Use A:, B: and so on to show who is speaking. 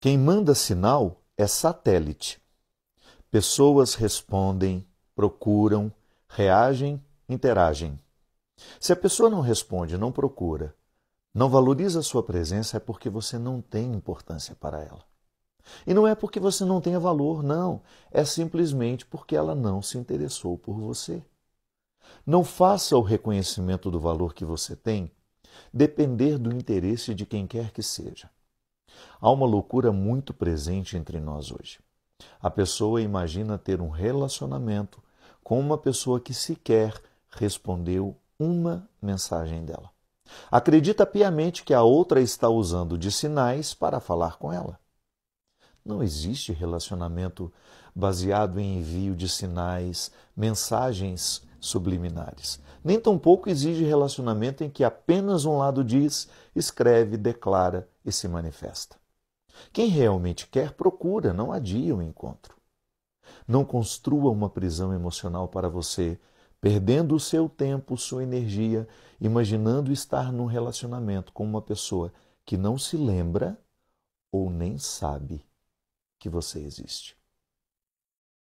A: Quem manda sinal é satélite. Pessoas respondem, procuram, reagem, interagem. Se a pessoa não responde, não procura, não valoriza a sua presença, é porque você não tem importância para ela. E não é porque você não tenha valor, não. É simplesmente porque ela não se interessou por você. Não faça o reconhecimento do valor que você tem depender do interesse de quem quer que seja. Há uma loucura muito presente entre nós hoje. A pessoa imagina ter um relacionamento com uma pessoa que sequer respondeu uma mensagem dela. Acredita piamente que a outra está usando de sinais para falar com ela. Não existe relacionamento baseado em envio de sinais, mensagens subliminares. Nem tampouco exige relacionamento em que apenas um lado diz, escreve, declara e se manifesta. Quem realmente quer, procura, não adia o encontro. Não construa uma prisão emocional para você, perdendo o seu tempo, sua energia, imaginando estar num relacionamento com uma pessoa que não se lembra ou nem sabe que você existe.